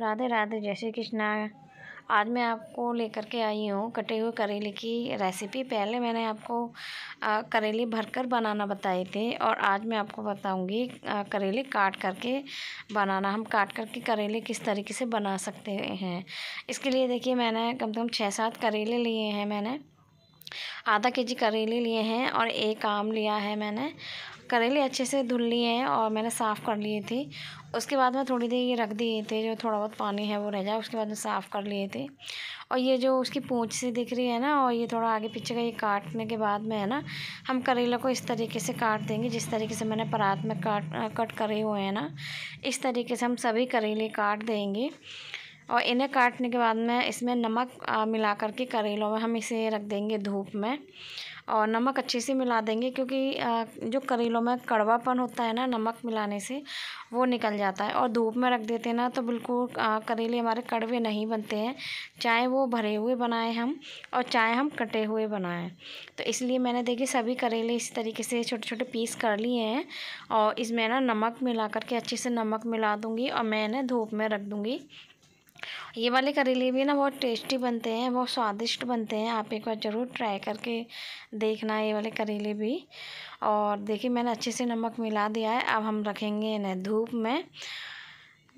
राधे राधे जय श्री कृष्णा आज मैं आपको लेकर के आई हूँ कटे हुए करेले की रेसिपी पहले मैंने आपको करेले भरकर बनाना बताए थे और आज मैं आपको बताऊँगी करेले काट करके बनाना हम काट करके करेले किस तरीके से बना सकते हैं इसके लिए देखिए मैंने कम से कम छः सात करेले लिए हैं मैंने आधा के जी करेले लिए हैं और एक आम लिया है मैंने करेले अच्छे से धुल लिए हैं और मैंने साफ़ कर लिए थे उसके बाद मैं थोड़ी देर ये रख दिए थे जो थोड़ा बहुत पानी है वो रह जाए उसके बाद मैं साफ़ कर लिए थे और ये जो उसकी पूँछ से दिख रही है ना और ये थोड़ा आगे पीछे का ये काटने के बाद में है ना हम करेले को इस तरीके से काट देंगे जिस तरीके से मैंने परात में काट कट करे हुए हैं ना इस तरीके से हम सभी करेले काट देंगे और इन्हें काटने के बाद में इसमें नमक मिला करके करेलों में हम इसे रख देंगे धूप में और नमक अच्छे से मिला देंगे क्योंकि जो करेलों में कड़वापन होता है ना नमक मिलाने से वो निकल जाता है और धूप में रख देते हैं ना तो बिल्कुल करेले हमारे कड़वे नहीं बनते हैं चाहे वो भरे हुए बनाएं हम और चाहे हम कटे हुए बनाएं तो इसलिए मैंने देखिए सभी करेले इस तरीके से छोटे छोटे पीस कर लिए हैं और इसमें ना नमक मिला करके अच्छे से नमक मिला दूँगी और मैं ना धूप में रख दूँगी ये वाले करेले भी ना बहुत टेस्टी बनते हैं बहुत स्वादिष्ट बनते हैं आप एक बार ज़रूर ट्राई करके देखना ये वाले करेले भी और देखिए मैंने अच्छे से नमक मिला दिया है अब हम रखेंगे इन्हें धूप में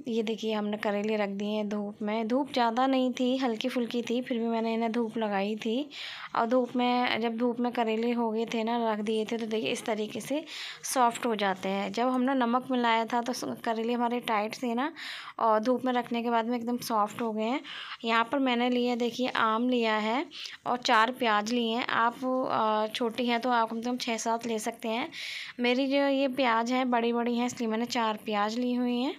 ये देखिए हमने करेले रख दिए हैं धूप में धूप ज़्यादा नहीं थी हल्की फुल्की थी फिर भी मैंने इन्हें धूप लगाई थी और धूप में जब धूप में करेले हो गए थे ना रख दिए थे तो देखिए इस तरीके से सॉफ्ट हो जाते हैं जब हमने नमक मिलाया था तो करेले हमारे टाइट थे ना और धूप में रखने के बाद में एकदम सॉफ्ट हो गए हैं यहाँ पर मैंने लिए देखिए आम लिया है और चार प्याज लिए हैं आप छोटी हैं तो आप कम से कम छः सात ले सकते हैं मेरी जो ये प्याज है बड़ी बड़ी हैं इसलिए मैंने चार प्याज ली हुई हैं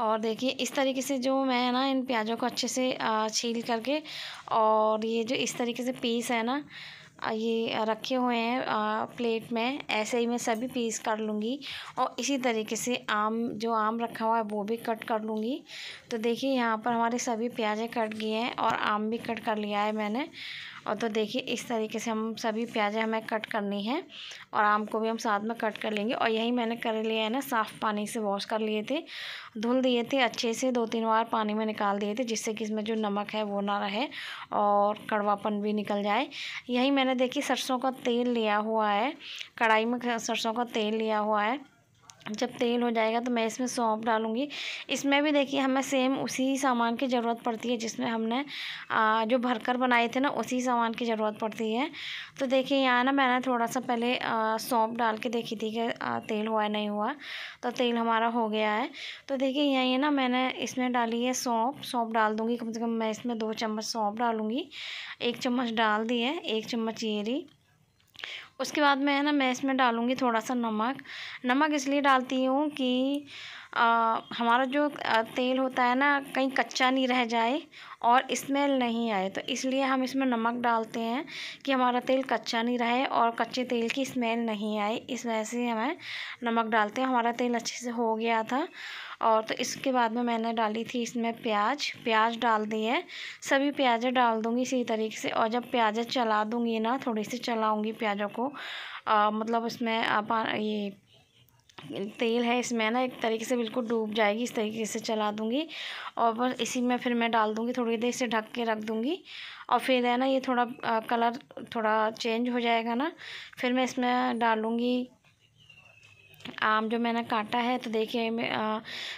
और देखिए इस तरीके से जो मैं है ना इन प्याज़ों को अच्छे से छील करके और ये जो इस तरीके से पीस है ना ये रखे हुए हैं प्लेट में ऐसे ही मैं सभी पीस कर लूँगी और इसी तरीके से आम जो आम रखा हुआ है वो भी कट कर लूँगी तो देखिए यहाँ पर हमारे सभी प्याज़ें कट गए हैं और आम भी कट कर लिया है मैंने और तो देखिए इस तरीके से हम सभी प्याजें हमें कट करनी है और आम को भी हम साथ में कट कर लेंगे और यही मैंने कर लिया है ना साफ़ पानी से वॉश कर लिए थे धुल दिए थे अच्छे से दो तीन बार पानी में निकाल दिए थे जिससे कि इसमें जो नमक है वो ना रहे और कड़वापन भी निकल जाए यही मैंने देखिए सरसों का तेल लिया हुआ है कढ़ाई में सरसों का तेल लिया हुआ है जब तेल हो जाएगा तो मैं इसमें सौंप डालूँगी इसमें भी देखिए हमें सेम उसी सामान की ज़रूरत पड़ती है जिसमें हमने आ, जो भरकर बनाए थे ना उसी सामान की ज़रूरत पड़ती है तो देखिए यहाँ ना मैंने थोड़ा सा पहले सौंप डाल के देखी थी कि तेल हुआ नहीं हुआ तो तेल हमारा हो गया है तो देखिए यहाँ ना मैंने इसमें डाली है सौंप सौंप डाल दूँगी कम से कम मैं इसमें दो चम्मच सौंप डालूँगी एक चम्मच डाल दिए एक चम्मच येरी उसके बाद में है ना मैं इसमें डालूँगी थोड़ा सा नमक नमक इसलिए डालती हूँ कि आ, हमारा जो तेल होता है ना कहीं कच्चा नहीं रह जाए और स्मेल नहीं आए तो इसलिए हम इसमें नमक डालते हैं कि हमारा तेल कच्चा नहीं रहे और कच्चे तेल की स्मेल नहीं आए इस वजह से हमें नमक डालते हैं हमारा तेल अच्छे से हो गया था और तो इसके बाद में मैंने डाली थी इसमें प्याज प्याज डाल दी है सभी प्याजें डाल दूँगी इसी तरीके से और जब प्याजें चला दूँगी ना थोड़ी सी चलाऊँगी प्याजों को आ, मतलब इसमें आप ये तेल है इसमें ना एक तरीके से बिल्कुल डूब जाएगी इस तरीके से चला दूँगी और बस इसी में फिर मैं डाल दूँगी थोड़ी देर से ढक के रख दूँगी और फिर है ना ये थोड़ा आ, कलर थोड़ा चेंज हो जाएगा ना फिर मैं इसमें डालूँगी आम जो मैंने काटा है तो देखिए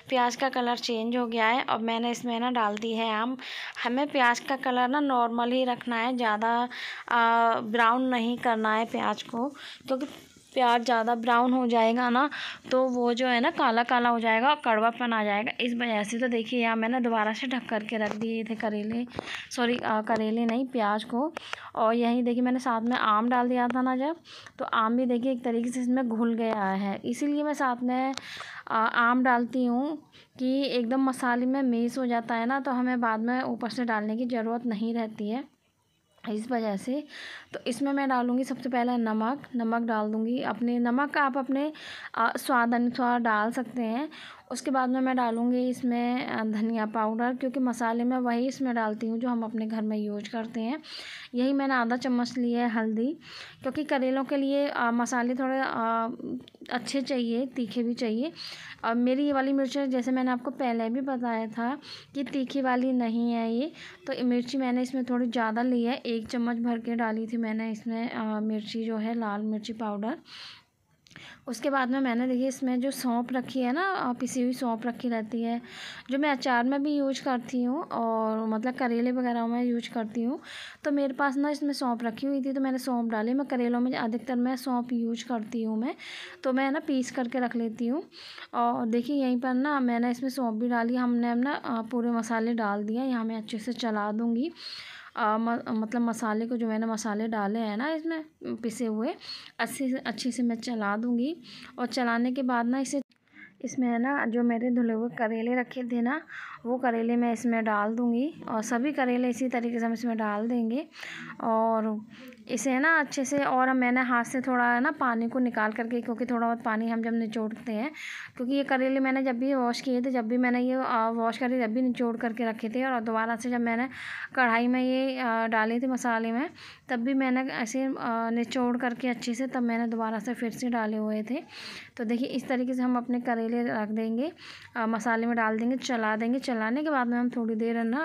प्याज का कलर चेंज हो गया है और मैंने इसमें ना डाल दी है आम हमें प्याज का कलर ना नॉर्मल ही रखना है ज़्यादा ब्राउन नहीं करना है प्याज को क्योंकि तो प्याज ज़्यादा ब्राउन हो जाएगा ना तो वो जो है ना काला काला हो जाएगा और कड़वापन आ जाएगा इस वजह से तो देखिए यहाँ मैंने दोबारा से ढक करके रख दिए थे करेले सॉरी करेले नहीं प्याज को और यहीं देखिए मैंने साथ में आम डाल दिया था ना जब तो आम भी देखिए एक तरीके से इसमें घुल गया है इसीलिए मैं साथ में आम डालती हूँ कि एकदम मसाले में मेस हो जाता है ना तो हमें बाद में ऊपर से डालने की ज़रूरत नहीं रहती है इस वजह से तो इसमें मैं डालूँगी सबसे पहले नमक नमक डाल दूँगी अपने नमक का आप अपने स्वाद अनुसार डाल सकते हैं उसके बाद में मैं डालूँगी इसमें धनिया पाउडर क्योंकि मसाले में वही इसमें डालती हूँ जो हम अपने घर में यूज करते हैं यही मैंने आधा चम्मच लिया है हल्दी क्योंकि करेलों के लिए आ, मसाले थोड़े आ, अच्छे चाहिए तीखे भी चाहिए और मेरी ये वाली मिर्च जैसे मैंने आपको पहले भी बताया था कि तीखी वाली नहीं है ये तो मिर्ची मैंने इसमें थोड़ी ज़्यादा ली है एक चम्मच भर के डाली थी मैंने इसमें आ, मिर्ची जो है लाल मिर्ची पाउडर उसके बाद में मैंने देखिए इसमें जो सौंप रखी है ना पिसी हुई सौंप रखी रहती है जो मैं अचार में भी यूज करती हूँ और मतलब करेले वगैरह में यूज करती हूँ तो मेरे पास ना इसमें सौंप रखी हुई थी तो मैंने सौंप डाली मैं करेलों में अधिकतर मैं सौंप यूज करती हूँ मैं तो मैं ना पीस करके रख लेती हूँ और देखिए यहीं पर ना मैंने इसमें सौंप भी डाली हमने ना पूरे मसाले डाल दिए यहाँ मैं अच्छे से चला दूँगी आ, म, मतलब मसाले को जो मैंने मसाले डाले हैं ना इसमें पिसे हुए अच्छे से अच्छे से मैं चला दूँगी और चलाने के बाद ना इसे इसमें है ना जो मेरे धुले हुए करेले रखे थे ना वो करेले मैं इसमें डाल दूँगी और सभी करेले इसी तरीके से हम इसमें डाल देंगे और इसे ना अच्छे से और मैंने हाथ से थोड़ा है ना पानी को निकाल करके क्योंकि थोड़ा बहुत पानी हम जब निचोड़ते हैं क्योंकि ये करेले मैंने जब भी वॉश किए थे जब भी मैंने ये वॉश करके जब भी निचोड़ करके रखे थे और दोबारा से जब मैंने कढ़ाई में ये डाली थी मसाले में तब भी मैंने ऐसे निचोड़ करके अच्छे से तब मैंने दोबारा से फिर से डाले हुए थे तो देखिए इस तरीके से हम अपने करेले रख देंगे मसाले में डाल देंगे चला देंगे चलाने के बाद में हम थोड़ी देर ना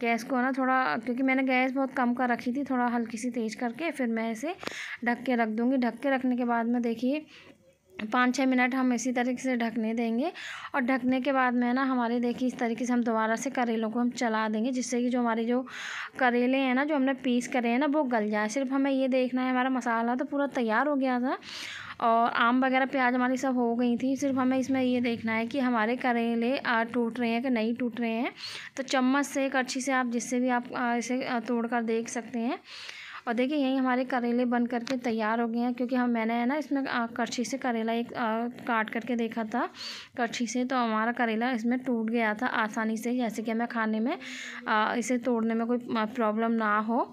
गैस को ना थोड़ा क्योंकि मैंने गैस बहुत कम कर रखी थी थोड़ा हल्की सी तेज़ करके फिर मैं इसे ढक के रख दूँगी ढक के रखने के बाद में देखिए पाँच छः मिनट हम इसी तरीके से ढकने देंगे और ढकने के बाद में ना हमारे देखिए इस तरीके से हम दोबारा से करेलों को हम चला देंगे जिससे कि जो हमारे जो करेले हैं ना जो हमने पीस करे हैं ना वो गल जाए सिर्फ हमें ये देखना है हमारा मसाला तो पूरा तैयार हो गया था और आम वगैरह प्याज हमारी सब हो गई थी सिर्फ हमें इसमें ये देखना है कि हमारे करेले टूट रहे हैं कि नहीं टूट रहे हैं तो चम्मच से एक अच्छी से आप जिससे भी आप इसे तोड़ कर देख सकते हैं और देखिए यहीं हमारे करेले बन करके तैयार हो गए हैं क्योंकि हम मैंने है ना इसमें कड़छी से करेला एक आ, काट करके देखा था कड़छी से तो हमारा करेला इसमें टूट गया था आसानी से जैसे कि हमें खाने में आ, इसे तोड़ने में कोई प्रॉब्लम ना हो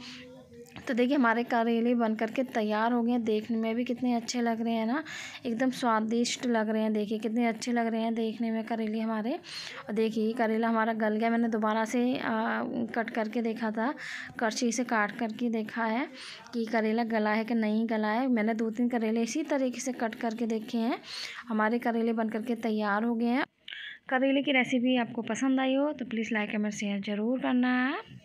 तो देखिए हमारे करेले बन करके तैयार हो गए हैं देखने में भी कितने अच्छे लग रहे हैं ना एकदम स्वादिष्ट लग रहे हैं देखिए कितने अच्छे लग रहे हैं देखने में करेले हमारे और देखिए करेला हमारा गल गया मैंने दोबारा से आ, कट करके देखा था करछी से काट करके देखा है कि करेला गला है कि नहीं गला है मैंने दो तीन करेले इसी तरीके से कट करके देखे हैं हमारे करेले बन करके तैयार हो गए हैं करेले की रेसिपी आपको पसंद आई हो तो प्लीज़ लाइक एंड शेयर ज़रूर करना है